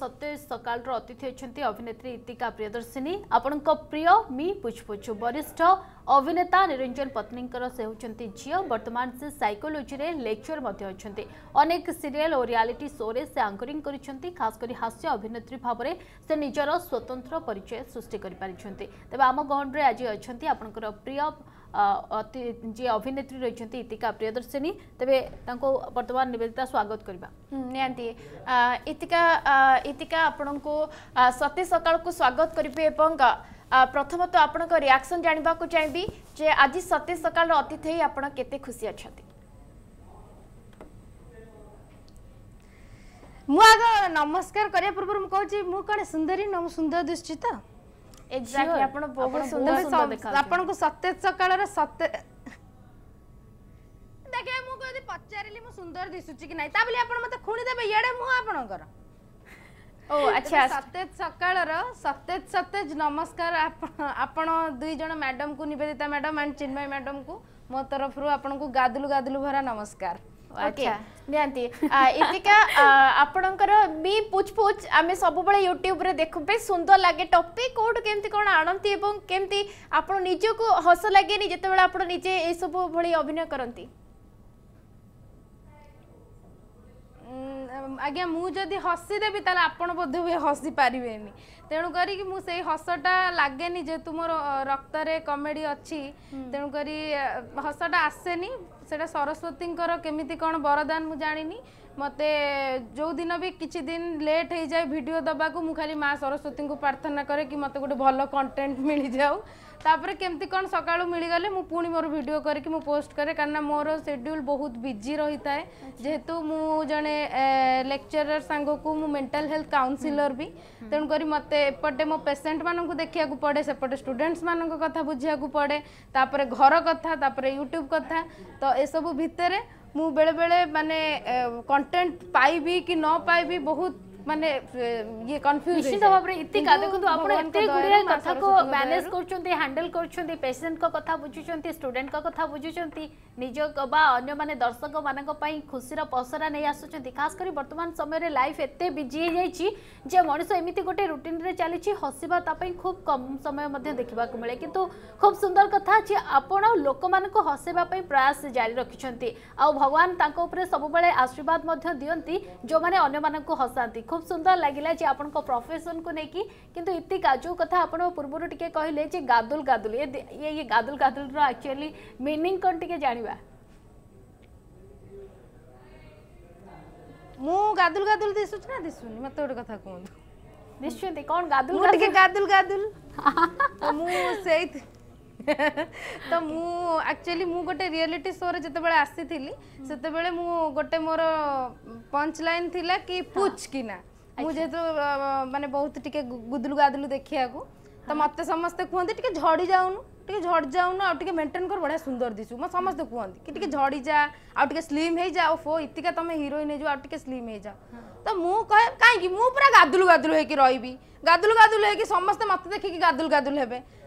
ସତେଜ ସକାଳର ଅତିଥି ହେଉଛନ୍ତି ଅଭିନେତ୍ରୀ ଇତିକା ପ୍ରିୟଦର୍ଶିନୀ ଆପଣଙ୍କ ପ୍ରିୟ ମି ପୁଛପୁଛୁ ବରିଷ୍ଠ ଅଭିନେତା ନିରଞ୍ଜନ ପତ୍ନୀଙ୍କର ସେ ହେଉଛନ୍ତି ଝିଅ ବର୍ତ୍ତମାନ ସେ ସାଇକୋଲୋଜିରେ ଲେକ୍ଚର ମଧ୍ୟ ଅଛନ୍ତି ଅନେକ ସିରିଏଲ୍ ଓ ରିଆଲିଟି ଶୋରେ ସେ ଆଙ୍କରିଂ କରିଛନ୍ତି ଖାସ୍ କରି ହାସ୍ୟ ଅଭିନେତ୍ରୀ ଭାବରେ ସେ ନିଜର ସ୍ୱତନ୍ତ୍ର ପରିଚୟ ସୃଷ୍ଟି କରିପାରିଛନ୍ତି ତେବେ ଆମ ଗହଣରେ ଆଜି ଅଛନ୍ତି ଆପଣଙ୍କର ପ୍ରିୟ ଯିଏ ଅଭିନେତ୍ରୀ ରହିଛନ୍ତି ଇତିକା ପ୍ରିୟଦର୍ଶିନୀ ତେବେ ତାଙ୍କୁ ବର୍ତ୍ତମାନ ନିବେଦିତା ସ୍ୱାଗତ କରିବା ନିହାତି ଇତିକା ଇତିକା ଆପଣଙ୍କୁ ସତି ସକାଳକୁ ସ୍ୱାଗତ କରିବି ଏବଂ ପ୍ରଥମତଃ ଆପଣଙ୍କ ରିଆକ୍ସନ୍ ଜାଣିବାକୁ ଚାହିଁବି ଯେ ଆଜି ସତି ସକାଳର ଅତିଥି ହେଇ ଆପଣ କେତେ ଖୁସି ଅଛନ୍ତି ମୁଁ ଆଗ ନମସ୍କାର କରିବା ପୂର୍ବରୁ ମୁଁ କହୁଛି ମୁଁ କ'ଣ ସୁନ୍ଦରୀ ନ ସୁନ୍ଦର ଦିଶୁଛି ଏକ୍ସାକ୍ଟଲି ଆପଣ ବହୁତ ସୁନ୍ଦର ସୁନ୍ଦର ଦେଖାଉଛନ୍ତି ଆପଣଙ୍କୁ ସତେଜ ସକାଳର ସତେ ଦେଖିବେ ମୁଁ କହିଲି ପଚାରିଲି ମୁଁ ସୁନ୍ଦର ଦିଶୁଛି କି ନାହିଁ ତା ବୋଲି ଆପଣ ମୋତେ ଖୁଣି ଦେବେ ଇଆଡ଼େ ମୁଁ ଆପଣଙ୍କର ଓ ଆଚ୍ଛା ସତେଜ ସକାଳର ସତେଜ ସତେଜ ନମସ୍କାର ଆପଣ ଆପଣ ଦୁଇ ଜଣ ମ୍ୟାଡମକୁ ନିବେଦିତା ମ୍ୟାଡମ ଆଣ୍ଡ ଚିନ୍ମୟ କୁ ମୋ ତରଫରୁ ଆପଣଙ୍କୁ ଗାଦୁଲୁ ଗାଦୁଲୁ ଭରା ନମସ୍କାର ଓକେ ନିହାତି ଇତିକା ଆପଣଙ୍କର ବି ପୁଛପୁଛ ଆମେ ସବୁବେଳେ ୟୁଟ୍ୟୁବରେ ଦେଖୁ ବେଶ ସୁନ୍ଦର ଲାଗେ ଟପିକ୍ କେଉଁଠୁ କେମିତି କ'ଣ ଆଣନ୍ତି ଏବଂ କେମିତି ଆପଣ ନିଜକୁ ହସ ଲାଗେନି ଯେତେବେଳେ ଆପଣ ନିଜେ ଏସବୁ ଭଳି ଅଭିନୟ କରନ୍ତି ଆଜ୍ଞା ମୁଁ ଯଦି ହସିଦେବି ତାହେଲେ ଆପଣ ବୋଧେ ହୁଏ ହସି ପାରିବେନି ତେଣୁ କରିକି ମୁଁ ସେଇ ହସଟା ଲାଗେନି ଯେହେତୁ ମୋର ରକ୍ତରେ କମେଡ଼ି ଅଛି ତେଣୁ କରି ହସଟା ଆସେନି সেটা সরস্বতীঙ্কর কেমিতি কোণ বরদান মু জানিনি মতে যেদিন বি কিছু দিন লেট হয়ে যায় ভিডিও দেওয়া খালি মা সরস্বতী প্রার্থনা করে কি মতো গোটে ভালো কন্টেন্ট মিলি যাও तापर केमती कौन सका मिलगले मुझे पुणी मोर भिड करोस्ट कै क्या मोर सेड्यूल बहुत बिजि रही था जेहेतु मु जड़े लेक्चर सांग को मु मेंटल हेल्थ काउनसिलर भी तेणुक मत एपटे मो पेसेंट मान देखा पड़े सेपटे स्टूडेंट्स मान कथा बुझा पड़े तापर घर कथापर यूट्यूब कथा तो यह सब भितर मु बेले बेले माने कंटेंट पाइबी कि न पाइबी बहुत माने ये कंफ्यूज निश्चित भाव रे इति का देखु आपण एते गुडिया कथा को मैनेज करछुंती हैंडल करछुंती पेशेंट को कथा बुझुछुंती स्टूडेंट को कथा बुझुछुंती निज बा अन्य माने दर्शक मानक पई खुशी रो पसरा नै आसुछुंती खास करी वर्तमान समय रे लाइफ एते बिजी हे जाई छी जे मनुष एमिति गोटे रूटीन रे चली छी हसीबा ता पई खूब कम समय मध्ये देखबा को मिले किंतु खूब सुंदर कथा छी आपण लोक मानक को हसेबा पई प्रयास जारी रखछुंती आ भगवान ताको ऊपर सब बेले आशीर्वाद मध्ये दियंती जो माने अन्य मानक को हसांती খুব সুন্দর লাগিলা যে আপনার প্রফেসন কু নেই কিন্তু ইতিকা যে কথা আপনার পূর্বর টিকি কহিলে যে গাদুল গাদুল ইয়ে ইয়ে গাদুল গাদুলর আকচুয়ালি মিনিং কোণ টিকি জাঁয়া মু গাদুল গাদুল দিশুছি না দিশুনি মতো গোটে কথা কুহতু দিশুছি কোণ গাদুল গাদুল গাদুল গাদুল মু সেই तो मुझुअली मुझे रियालीट शो रत आसी से गोटे मोर पंच लाइन थी कि पुच कि ना मुझे तो मानते बहुत टी गुदलू गादलू देखा तो मत समस्त कहते झड़ जाऊन टे झड़ जाऊन आगे मेन्टेन कर बढ़िया सुंदर दिशु मैं समस्त कहते कि झड़ जा आगे स्लीम हो जाओ फो इतिका तुम हिरोइन हो जाओ आगे स्लीम हो जाओ तो मुझे कहीं मुझे पूरा गादुल गादुल रही गादुल गादुल समस्त मत देखिक गादुल गादुल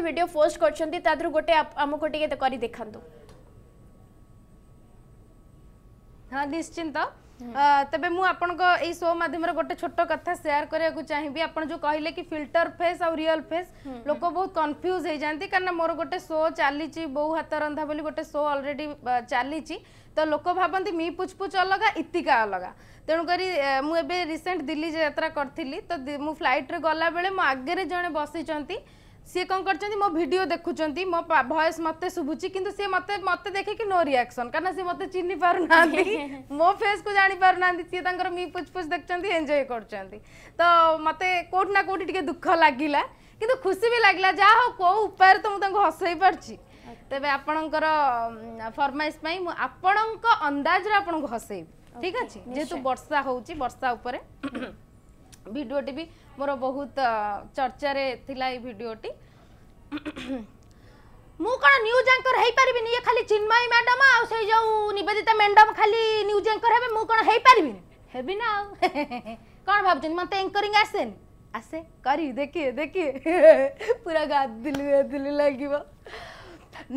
যে ভিডিও পোস্ট করছেন তাদের গোটে আমাকে টিকে করে দেখান হ্যাঁ নিশ্চিন্ত তবে মু আপনার এই শো মাধ্যমে গোটে ছোট কথা সেয়ার করা চাহিবি আপনার যে কহিলেন কি ফিল্টর ফেস আর রিয়েল ফেস লোক বহু কনফ্यूজ হয়ে যাতে কারণ মোর গোটে শো চালিছি বউ হাত রন্ধা বলে গোটে শো অলরেডি চালিছি তো লোক ভাবতে মি পুচপুচ অলগা ইতিকা অলগা তেমকরি মু এবে রিসেন্ট দিল্লি যাত্রা করি তো মু ফ্লাইট্রে গলা বেড়ে মো আগে জনে বসিছেন सी कौन कर मो भिड देखुं मो भयस मत शुभुची कि सी मत मत कि नो रियाक्शन कारण सी मत चिन्ह पार ना मो फेस को जाणी पार तो ना सी मी पुचपुच देखते एंजय कर तो मत कौटना कौटी कौट दुख लगला कि खुशी भी लगला जहाँ हो कौ उपाय तो मुझे हसई पार्टी तेज आपण फरमाइश आपण अंदाज हसई ठीक अच्छे जेहतु बर्षा हूँ वर्षा ଭିଡ଼ିଓଟି ବି ମୋର ବହୁତ ଚର୍ଚ୍ଚାରେ ଥିଲା ଏଇ ଭିଡ଼ିଓଟି ମୁଁ କ'ଣ ନ୍ୟୁଜ୍ ଆଙ୍କର ହେଇପାରିବିନି ଇଏ ଖାଲି ଚିନ୍ମୟୀ ମ୍ୟାଡ଼ାମ୍ ଆଉ ସେଇ ଯେଉଁ ନିବେଦିତା ମ୍ୟାଡ଼ାମ୍ ଖାଲି ନ୍ୟୁଜ୍ ଆଙ୍କର ହେବେ ମୁଁ କ'ଣ ହେଇପାରିବିନି ହେବି ନା ଆଉ କ'ଣ ଭାବୁଛନ୍ତି ମୋତେ ଏଙ୍କରିଂ ଆସେନି ଆସେ କରିବି ଦେଖିବେ ଦେଖିବେ ପୁରା ଗାଦିଲି ଗାଦିଲି ଲାଗିବ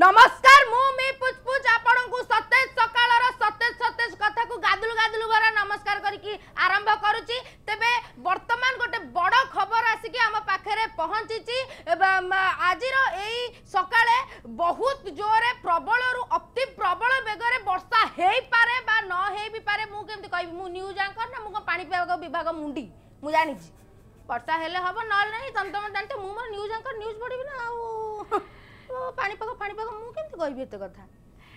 ନମସ୍କାର ମୁଁ ମି ପୁଚପୁଚ ଆପଣଙ୍କୁ ସତେଜ ସକାଳ କଥାକୁ ଗାଦୁଲୁ ଗାଦୁଲୁ ଭରା ନମସ୍କାର କରିକି ଆରମ୍ଭ କରୁଛି ତେବେ ବର୍ତ୍ତମାନ ଗୋଟେ ବଡ଼ ଖବର ଆସିକି ଆମ ପାଖରେ ପହଞ୍ଚିଛି ଆଜିର ଏଇ ସକାଳେ ବହୁତ ଜୋରରେ ପ୍ରବଳରୁ ଅତି ପ୍ରବଳ ବେଗରେ ବର୍ଷା ହେଇପାରେ ବା ନ ହେଇ ବି ପାରେ ମୁଁ କେମିତି କହିବି ମୁଁ ନ୍ୟୁଜ୍ ଆଙ୍କର ନା ମୁଁ କ'ଣ ପାଣିପାଗ ବିଭାଗ ମୁଣ୍ଡି ମୁଁ ଜାଣିଛି ବର୍ଷା ହେଲେ ହେବ ନହେଲେ ନାହିଁ ତମେ ତମେ ଜାଣିଛ ମୁଁ ମୋର ନ୍ୟୁଜ୍ ଆଙ୍କର ନ୍ୟୁଜ୍ ପଢ଼ିବି ନା ଆଉ ପାଣିପାଗ ଫାଣିପାଗ ମୁଁ କେମିତି କହିବି ଏତେ କଥା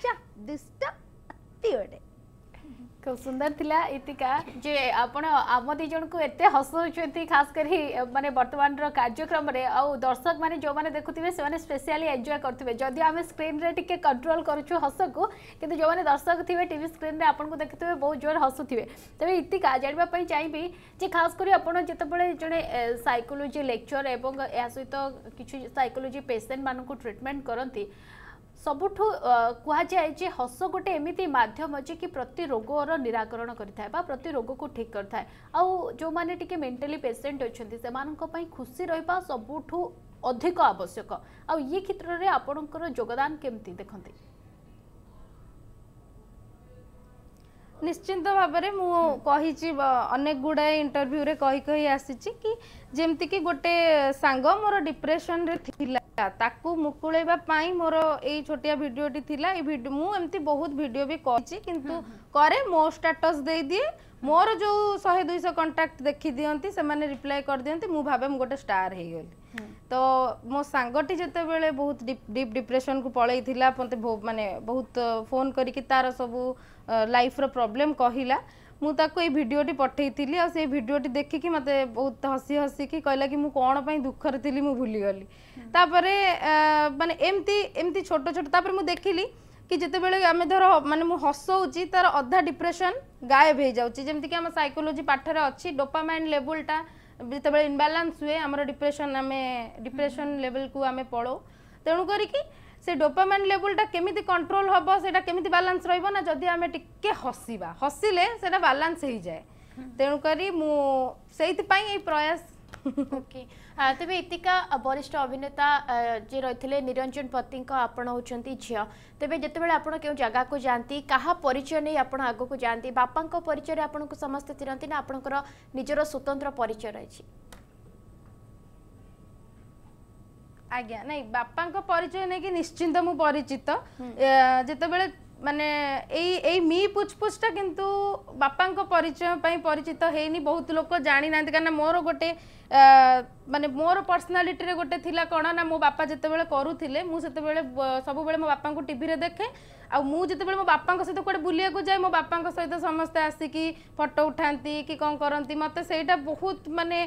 ଯା ଦିଷ୍ଟ ଅତି ଗୋଟେ খুব সুন্দর লা ইতিকা যে আপনার আম দুই জনক এত হসাউছেন খাস করে মানে বর্তমানর কার্যক্রমে আর্শক মানে যে দেখুবে সে স্পেশালি এনজয় করবে যদি আমি স্ক্রিনে টিকি কন্ট্রোল করছু হসকু কিন্তু যে দর্শক থাকবে টিভি স্ক্রিনে আপনার দেখুবে বহু জোর হসুবে তবে ইতিকা জাঁয়া চাইবি যে খাস করে আপনার যেতবে জনে সাইকোলোজি লেকচর এবং এর সহ কিছু সাইকোলোজি পেসেন্ট মানুষ ট্রিটমেন্ট করতে ସବୁଠୁ କୁହାଯାଏ ଯେ ହସ ଗୋଟେ ଏମିତି ମାଧ୍ୟମ ଯେ କି ପ୍ରତି ରୋଗର ନିରାକରଣ କରିଥାଏ ବା ପ୍ରତି ରୋଗକୁ ଠିକ୍ କରିଥାଏ ଆଉ ଯେଉଁମାନେ ଟିକେ ମେଣ୍ଟାଲି ପେସେଣ୍ଟ ଅଛନ୍ତି ସେମାନଙ୍କ ପାଇଁ ଖୁସି ରହିବା ସବୁଠୁ ଅଧିକ ଆବଶ୍ୟକ ଆଉ ଇଏ କ୍ଷେତ୍ରରେ ଆପଣଙ୍କର ଯୋଗଦାନ କେମିତି ଦେଖନ୍ତି ନିଶ୍ଚିନ୍ତ ଭାବରେ ମୁଁ କହିଛି ଅନେକ ଗୁଡ଼ାଏ ଇଣ୍ଟରଭ୍ୟୁରେ କହି କହି ଆସିଛି କି ଯେମିତିକି ଗୋଟେ ସାଙ୍ଗ ମୋର ଡିପ୍ରେସନରେ ଥିଲା मुकुलवाई मोर योटिया भिडटी मुझे बहुत भिड भी किंतु हाँ, हाँ। करे मो स्टेटस दे दिए मोर जो शहे दुईश कंटाक्ट देखी दिखती से रिप्लाय कर दिखती मुझे भावे मुझे गोटे स्टार हो हाँ। तो मो सांगटी जिते बड़े बहुत डिप डिप डिप्रेसन को पलईला मत मानने बहुत फोन करके सब लाइफ रॉब्लेम कहला मुझे भिडटी पठेली आ भिडटी देखिकी मत बहुत हसी हसिकी कहला कि मुझे कौन पर दुखर थी मुझे भूलीगली ତାପରେ ମାନେ ଏମିତି ଏମିତି ଛୋଟ ଛୋଟ ତାପରେ ମୁଁ ଦେଖିଲି କି ଯେତେବେଳେ ଆମେ ଧର ମାନେ ମୁଁ ହସଉଛି ତାର ଅଧା ଡିପ୍ରେସନ୍ ଗାୟବ ହେଇଯାଉଛି ଯେମିତିକି ଆମ ସାଇକୋଲୋଜି ପାଠରେ ଅଛି ଡୋପାମାଇନ୍ ଲେବୁଲ୍ଟା ଯେତେବେଳେ ଇନବାଲାନ୍ସ ହୁଏ ଆମର ଡିପ୍ରେସନ୍ ଆମେ ଡିପ୍ରେସନ୍ ଲେବୁଲ୍କୁ ଆମେ ପଳାଉ ତେଣୁ କରିକି ସେ ଡୋପାମାଇନ୍ ଲେବୁଲ୍ଟା କେମିତି କଣ୍ଟ୍ରୋଲ୍ ହେବ ସେଇଟା କେମିତି ବାଲାନ୍ସ ରହିବ ନା ଯଦି ଆମେ ଟିକେ ହସିବା ହସିଲେ ସେଇଟା ବାଲାନ୍ସ ହେଇଯାଏ ତେଣୁକରି ମୁଁ ସେଇଥିପାଇଁ ଏଇ ପ୍ରୟାସ ओके तबे इतिका वरिष्ठ अभिनेता जे रहिथिले निरंजन पति को आपण होचंती छ तबे जते बेले आपण के जगा को जानती कहा परिचय नै आपण आगो को जानती बापा को परिचय रे आपण को समस्त तिरंती ना आपण को निजरो स्वतंत्र परिचय रहै छी ଆଜ୍ଞା ନାଇଁ ବାପାଙ୍କ ପରିଚୟ ନେଇକି ନିଶ୍ଚିନ୍ତ ମୁଁ ପରିଚିତ ଯେତେବେଳେ মানে এই এই মি পুচপুচটা কিন্তু বাপাঙ্ক পরিচয় পাই পরিচিত হয়নি বহুত লোক জানি না কারণ মোর গোটে মানে মোর পর্সনালিটিরে গোটে থিলা কোণ না মো বাপা যেতবে করুথিলে মু সেতবে সবুলে মো বাপাঙ্কু টিভিরে দেখে আউ মু যেতবে মো বাপাঙ্ক সহিত কুয়াড়ে বুলিয়াকু যায় মো বাপাঙ্ক সহিত সমস্তে আসিকি ফটো উঠান্তি কি কোন করন্তি মতে সেইটা বহুত মানে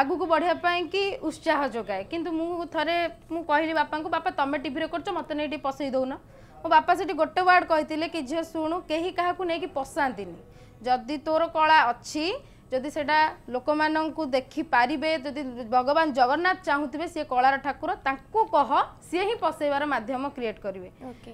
আগুক বড়িয়া পাই কি উৎসাহ জগায় কিন্তু মু থরে মু কহিলি বাপাঙ্ক বাপা তমে টিভিরে করছো মতো নেই টিকি পসেই দৌন ମୋ ବାପା ସେଠି ଗୋଟେ ୱାର୍ଡ଼ କହିଥିଲେ କି ଝିଅ ଶୁଣୁ କେହି କାହାକୁ ନେଇକି ପଶାନ୍ତିନି ଯଦି ତୋର କଳା ଅଛି যদি সেটা ଲୋକମାନଙ୍କୁ ଦେଖିପାରିବେ ଯଦି ଭଗବାନ ଜଗନ୍ନାଥ ଚାହୁଁଥିବେ ସିଏ କଳାର ଠାକୁର ତାଙ୍କୁ କହ ସିଏ ହିଁ ପସେଇବାର ମାଧ୍ୟମ କ୍ରିଏଟ୍ କରିବେ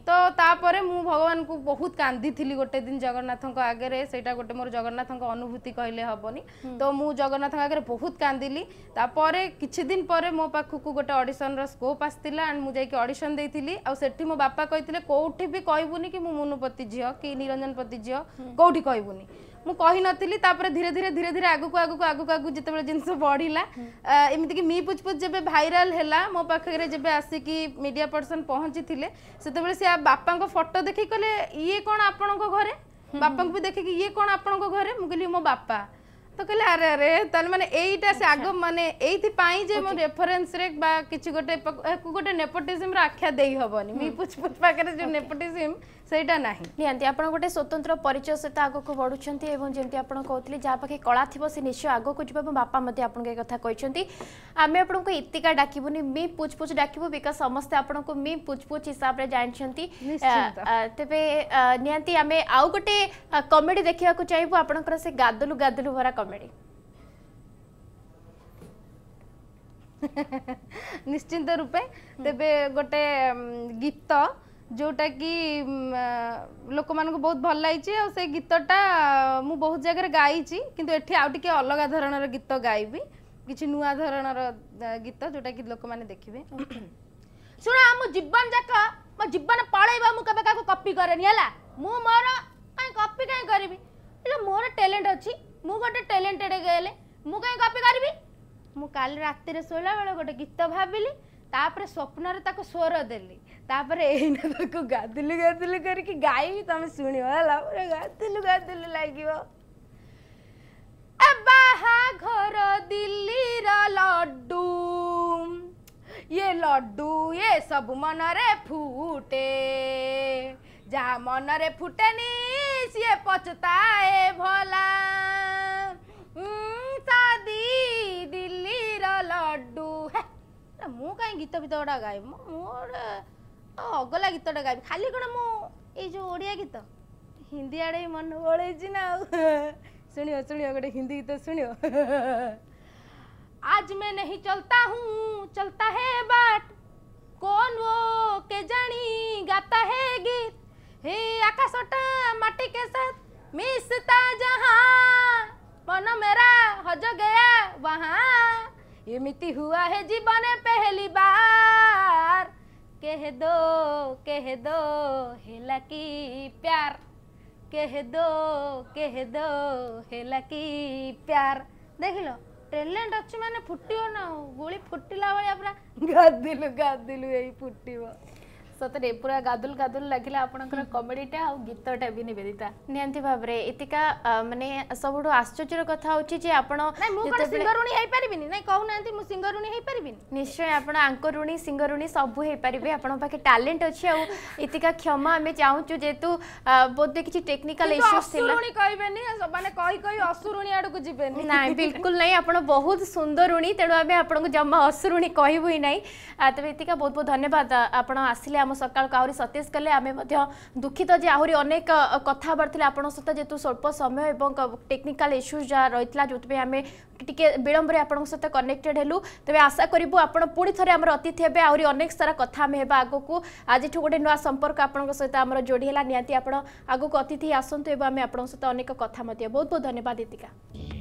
ତ ତାପରେ ମୁଁ ଭଗବାନଙ୍କୁ ବହୁତ କାନ୍ଦିଥିଲି ଗୋଟେ ଦିନ ଜଗନ୍ନାଥଙ୍କ ଆଗରେ ସେଇଟା ଗୋଟେ ମୋର ଜଗନ୍ନାଥଙ୍କ ଅନୁଭୂତି କହିଲେ ହେବନି ତ ମୁଁ ଜଗନ୍ନାଥଙ୍କ ଆଗରେ ବହୁତ କାନ୍ଦିଲି ତାପରେ କିଛି ଦିନ ପରେ ମୋ ପାଖକୁ ଗୋଟେ ଅଡ଼ିସନର ସ୍କୋପ୍ ଆସିଥିଲା ଆଣ୍ଡ ମୁଁ ଯାଇକି ଅଡ଼ିସନ ଦେଇଥିଲି ଆଉ ସେଠି ମୋ ବାପା କହିଥିଲେ କୋଉଠି ବି କହିବୁନି କି ମୁଁ ମୁନୁପତି ଝିଅ କି ନିରଞ୍ଜନପତି ଝିଅ କୋଉଠି କହିବୁନି ମୁଁ କହିନଥିଲି ତାପରେ ଧୀରେ ଧୀରେ ଧୀରେ ଧୀରେ ଆଗକୁ ଆଗକୁ ଆଗକୁ ଆଗକୁ ଯେତେବେଳେ ଜିନିଷ ବଢ଼ିଲା ଏମିତିକି ମି ପୁଚପୁଚ ଯେବେ ଭାଇରାଲ ହେଲା ମୋ ପାଖରେ ଯେବେ ଆସିକି ମିଡ଼ିଆ ପର୍ସନ ପହଞ୍ଚିଥିଲେ ସେତେବେଳେ ସେ ବାପାଙ୍କ ଫଟୋ ଦେଖିକି କହିଲେ ଇଏ କ'ଣ ଆପଣଙ୍କ ଘରେ ବାପାଙ୍କୁ ବି ଦେଖିକି ଇଏ କ'ଣ ଆପଣଙ୍କ ଘରେ ମୁଁ କହିଲି ମୋ ବାପା ତ କହିଲେ ଆରେ ଆରେ ତାହେଲେ ମାନେ ଏଇଟା ସେ ଆଗ ମାନେ ଏଇଥିପାଇଁ ଯେ ମୋ ରେଫରେନ୍ସରେ ବା କିଛି ଗୋଟେ ଗୋଟେ ନେପୋଟିଜିମର ଆଖ୍ୟା ଦେଇ ହେବନି ମି ପୁଚପୁଚ ପାଖରେ ଯେଉଁ ନେପୋଟିଜିମ ସେଇଟା ନାହିଁ ନିହାତି ଆପଣ ଗୋଟେ ସ୍ୱତନ୍ତ୍ର ପରିଚୟ ସହିତ ଆଗକୁ ବଢ଼ୁଛନ୍ତି ଏବଂ ଯେମିତି ଆପଣ କହୁଥିଲେ ଯାହା ପାଖେ କଳା ଥିବ ସେ ନିଶ୍ଚୟ ଆଗକୁ ଯିବ ଏବଂ ବାପା ମଧ୍ୟ ଆପଣଙ୍କୁ ଏ କଥା କହିଛନ୍ତି ଆମେ ଆପଣଙ୍କୁ ଇତିକା ଡାକିବୁନି ମି ପୁଚପୁଚ ଡାକିବୁ ବିକଜ ସମସ୍ତେ ଆପଣଙ୍କୁ ମି ପୁଚପୁଚ ହିସାବରେ ଜାଣିଛନ୍ତି ତେବେ ନିହାତି ଆମେ ଆଉ ଗୋଟେ କମେଡି ଦେଖିବାକୁ ଚାହିଁବୁ ଆପଣଙ୍କର ସେ ଗାଦୁଲୁ ଗାଦୁଲୁ ଭରା କମେଡି ନିଶ୍ଚିନ୍ତ ରୂପେ ତେବେ ଗୋଟେ ଗୀତ ଯେଉଁଟା କି ଲୋକମାନଙ୍କୁ ବହୁତ ଭଲ ଲାଗିଛି ଆଉ ସେ ଗୀତଟା ମୁଁ ବହୁତ ଜାଗାରେ ଗାଇଛି କିନ୍ତୁ ଏଠି ଆଉ ଟିକେ ଅଲଗା ଧରଣର ଗୀତ ଗାଇବି କିଛି ନୂଆ ଧରଣର ଗୀତ ଯେଉଁଟା କି ଲୋକମାନେ ଦେଖିବେ ଶୁଣ ଆମ ଜୀବନ ଯାକ ମୋ ଜୀବନ ପଳେଇବା ମୁଁ କେବେ କାହାକୁ କପି କରେନି ହେଲା ମୁଁ ମୋର କାଇଁ କପି କାଇଁ କରିବି ହେଲେ ମୋର ଟ୍ୟାଲେଣ୍ଟ ଅଛି ମୁଁ ଗୋଟେ ଟ୍ୟାଲେଣ୍ଟେଡ଼ ହେଲେ ମୁଁ କାଇଁ କପି କରିବି ମୁଁ କାଲି ରାତିରେ ଶୋଇଲା ବେଳେ ଗୋଟେ ଗୀତ ଭାବିଲି ତାପରେ ସ୍ୱପ୍ନରେ ତାକୁ ସ୍ୱର ଦେଲି ତାପରେ ଏଇନା ତାକୁ ଗାଧୁଲୁ ଗାଧୁଲୁ କରିକି ଗାଇବି ତମେ ଶୁଣିବ ହେଲା ପୁରା ଗାଧୁଲୁ ଗାଧୁଲୁ ଲାଗିବ ବାହାଘର ଦିଲ୍ଲୀର ଲଡୁ ଇଏ ଲଡୁ ଏ ସବୁ ମନରେ ଫୁଟେ ଯାହା ମନରେ ଫୁଟେନି ସିଏ ପଛୁତାଏ ଭଲା ନା ମୁଁ କାହିଁ ଗୀତ ଫିତ ଗୁଡ଼ା ଗାଇବି ମୋର ଅଗଲା ଗୀତଟା ଗାଇବି ଖାଲି କ'ଣ ମୁଁ ଏଇ ଯେଉଁ ଓଡ଼ିଆ ଗୀତ ହିନ୍ଦୀ ଆଡ଼େ ମନ ଓଳେଇଛି ନା ଆଉ ଶୁଣିବ ଶୁଣିବ ଗୋଟେ ହିନ୍ଦୀ ଗୀତ ଶୁଣିବ आज मैं नहीं चलता हूँ चलता है बाट कौन वो के जानी गाता है गीत हे आकाशटा माटी के साथ मिसता जहाँ मन मेरा हज गया वहाँ ये हुआ है जीवन पहली बार कह दो कह दो हे लकी प्यार कह दो कह दो हे लकी प्यार देख लो ଟ୍ୟାଲେଣ୍ଟ ଅଛି ମାନେ ଫୁଟିବ ନା ଆଉ ଗୁଳି ଫୁଟିଲା ଭଳିଆ ପୁରା ଗାଦିଲୁ ଗାଦିଲୁ ଏଇ ସତରେ ପୁରା ଗାଦୁଲ ଗାଦୁଲ ଲାଗିଲା ଆପଣଙ୍କର କମେଡ଼ିଟା ଆଉ ଗୀତଟା ବି ନିବେଦିତା ନିହାତି ଭାବରେ ଏତିକା ମାନେ ସବୁଠୁ ଆଶ୍ଚର୍ଯ୍ୟର କଥା ହେଉଛି ଯେ ଆପଣ ସିଙ୍ଗରୁଣୀ ହେଇପାରିବିନି ନାଇଁ କହୁନାହାନ୍ତି ମୁଁ ସିଙ୍ଗରୁଣୀ ହେଇପାରିବିନି ନିଶ୍ଚୟ ଆପଣ ଆଙ୍କରୁଣୀ ସିଙ୍ଗରୁଣୀ ସବୁ ହେଇପାରିବେ ଆପଣଙ୍କ ପାଖେ ଟ୍ୟାଲେଣ୍ଟ ଅଛି ଆଉ ଏତିକା କ୍ଷମା ଆମେ ଚାହୁଁଛୁ ଯେହେତୁ ବୋଧେ କିଛି ଟେକ୍ନିକାଲ ଇସ୍ୟୁସ୍ ଥିଲା କହିବେନି ମାନେ କହି କହି ଅସୁରୁଣୀ ଆଡ଼କୁ ଯିବେନି ନାଇଁ ବିଲକୁଲ ନାଇଁ ଆପଣ ବହୁତ ସୁନ୍ଦରୁଣୀ ତେଣୁ ଆମେ ଆପଣଙ୍କୁ ଜମା ଅସୁରୁଣୀ କହିବୁ ହିଁ ନାହିଁ ତେବେ ଏତିକା ବହୁତ ବହୁତ ଧନ୍ୟବାଦ ଆପଣ ଆସିଲେ आम सका आहरी सतीश कले आम दुखित जे आहरी अनेक कथा बार आप सहित जेहतु स्वल्प समय और टेक्निकाल इश्यूज जहाँ रही जो आम टे विम्बरे आप सहित कनेक्टेड हलु तेज आशा करूँ आप पुणी थे आम अतिथि हे आनेक सारा कथा हम आग को आज गोटे नुआ संपर्क आप सहित आम जोड़ी निप आगे अतिथि आसतु आम आप सहित अनेक कथ बहुत बहुत धन्यवाद इतिका